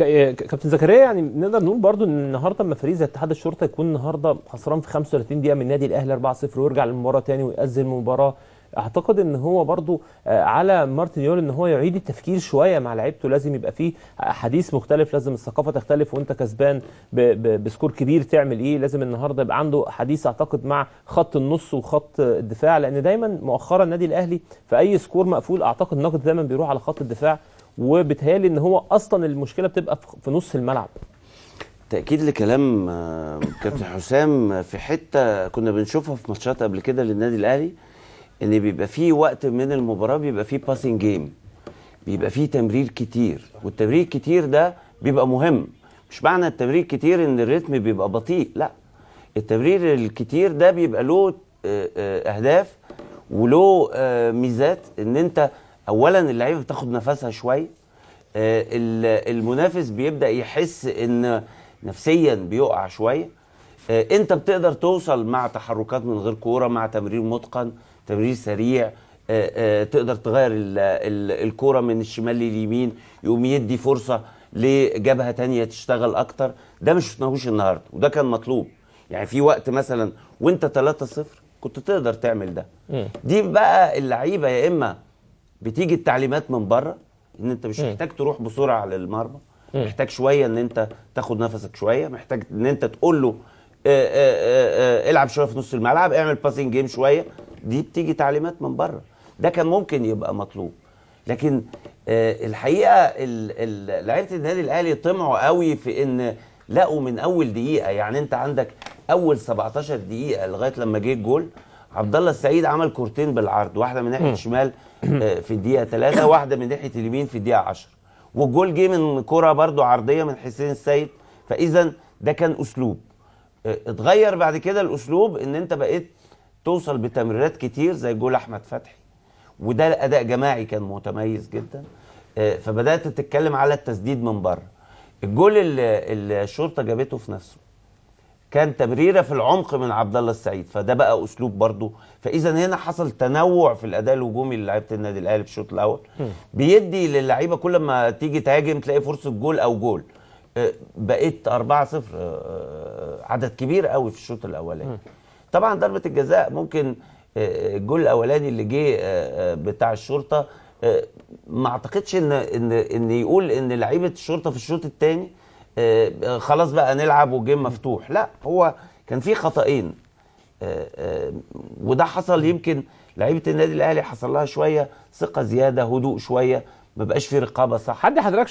إيه، كابتن زكريا يعني نقدر نقول برضو ان النهارده اما فريق زي اتحاد الشرطه يكون النهارده خسران في 35 دقيقه من النادي الاهلي 4-0 ويرجع للمباراه تاني ويأذن المباراه اعتقد ان هو برضو آه، على مارتينيول ان هو يعيد التفكير شويه مع لعيبته لازم يبقى فيه حديث مختلف لازم الثقافه تختلف وانت كسبان بسكور كبير تعمل ايه لازم النهارده يبقى عنده حديث اعتقد مع خط النص وخط الدفاع لان دايما مؤخرا النادي الاهلي في اي سكور مقفول اعتقد النقد دايما بيروح على خط الدفاع وبيتهيألي ان هو اصلا المشكله بتبقى في نص الملعب تأكيد لكلام آه، كابتن حسام آه، في حتة كنا بنشوفها في ماتشات قبل كده للنادي الأهلي إن بيبقى فيه وقت من المباراة بيبقى فيه باسنج جيم بيبقى فيه تمرير كتير والتمرير كتير ده بيبقى مهم مش معنى التمرير كتير إن الريتم بيبقى بطيء لا التمرير الكتير ده بيبقى له آه، أهداف وله ميزات إن أنت اولا اللعيبه بتاخد نفسها شويه آه، المنافس بيبدا يحس ان نفسيا بيقع شويه آه، انت بتقدر توصل مع تحركات من غير كوره مع تمرير متقن تمرير سريع آه، تقدر تغير الكوره من الشمال لليمين يقوم يدي فرصه لجبهه تانية تشتغل اكتر ده مش شفناهوش النهارده وده كان مطلوب يعني في وقت مثلا وانت 3 0 كنت تقدر تعمل ده دي بقى اللعيبه يا اما بتيجي التعليمات من بره ان انت مش محتاج تروح بسرعه للمرمى محتاج شويه ان انت تاخد نفسك شويه محتاج ان انت تقول له آه، آه، آه، العب شويه في نص الملعب اعمل باسنج جيم شويه دي بتيجي تعليمات من بره ده كان ممكن يبقى مطلوب لكن الحقيقه لعيبه النادي الاهلي طمعوا قوي في ان لقوا من اول دقيقه يعني انت عندك اول 17 دقيقه لغايه لما جه الجول عبد الله السعيد عمل كورتين بالعرض واحده من ناحيه الشمال آه، في الدقيقه 3 واحده من ناحيه اليمين في الدقيقه 10 والجول جه من كره برده عرضيه من حسين السيد فاذا ده كان اسلوب آه، اتغير بعد كده الاسلوب ان انت بقيت توصل بتمريرات كتير زي جول احمد فتحي وده اداء جماعي كان متميز جدا آه، فبدات تتكلم على التسديد من بره الجول اللي الشرطه جابته في نفسه كان تمريره في العمق من عبد الله السعيد فده بقى اسلوب برضه فاذا هنا حصل تنوع في الاداء الهجومي للاعيبه النادي الاهلي في الشوط الاول بيدي للعيبه كل ما تيجي تهاجم تلاقي فرصه جول او جول أه، بقيت 4 0 أه، أه، عدد كبير قوي في الشوط الاولاني طبعا ضربه الجزاء ممكن الجول الاولاني اللي جه بتاع الشرطه ما اعتقدش ان ان ان يقول ان لعيبه الشرطه في الشوط الثاني آه، خلاص بقى نلعب وجيم مفتوح لا هو كان في خطأين آه، آه، وده حصل يمكن لعيبه النادي الاهلي حصل لها شويه ثقه زياده هدوء شويه ما بقاش في رقابه صح حد حضرتك